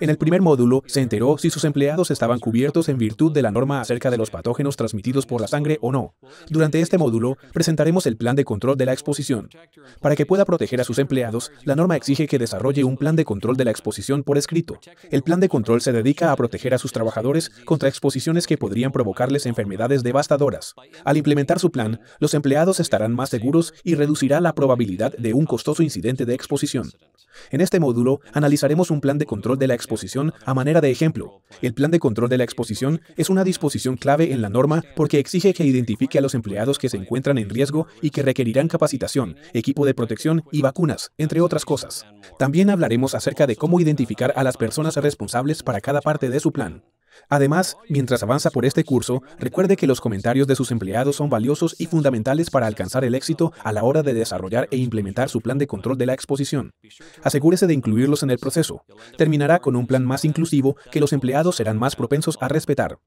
En el primer módulo, se enteró si sus empleados estaban cubiertos en virtud de la norma acerca de los patógenos transmitidos por la sangre o no. Durante este módulo, presentaremos el plan de control de la exposición. Para que pueda proteger a sus empleados, la norma exige que desarrolle un plan de control de la exposición por escrito. El plan de control se dedica a proteger a sus trabajadores contra exposiciones que podrían provocarles enfermedades devastadoras. Al implementar su plan, los empleados estarán más seguros y reducirá la probabilidad de un costoso incidente de exposición. En este módulo analizaremos un plan de control de la exposición a manera de ejemplo. El plan de control de la exposición es una disposición clave en la norma porque exige que identifique a los empleados que se encuentran en riesgo y que requerirán capacitación, equipo de protección y vacunas, entre otras cosas. También hablaremos acerca de cómo identificar a las personas responsables para cada parte de su plan. Además, mientras avanza por este curso, recuerde que los comentarios de sus empleados son valiosos y fundamentales para alcanzar el éxito a la hora de desarrollar e implementar su plan de control de la exposición. Asegúrese de incluirlos en el proceso. Terminará con un plan más inclusivo que los empleados serán más propensos a respetar.